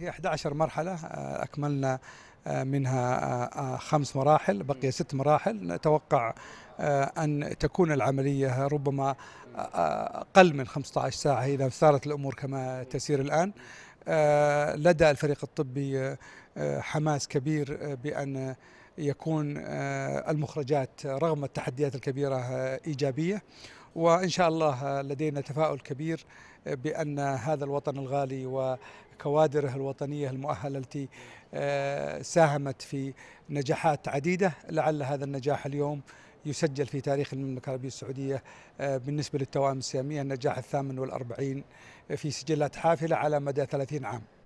هي 11 مرحلة آه، أكملنا آه، منها آه، خمس مراحل بقي ست مراحل نتوقع أن تكون العملية ربما أقل من 15 ساعة إذا صارت الأمور كما تسير الآن آه، لدى الفريق الطبي آه، آه، حماس كبير بأن يكون المخرجات رغم التحديات الكبيرة إيجابية وإن شاء الله لدينا تفاؤل كبير بأن هذا الوطن الغالي وكوادره الوطنية المؤهلة التي ساهمت في نجاحات عديدة لعل هذا النجاح اليوم يسجل في تاريخ المملكة العربية السعودية آه، بالنسبة للتوائم السامية النجاح الثامن والأربعين آه، في سجلات حافلة على مدى 30 عام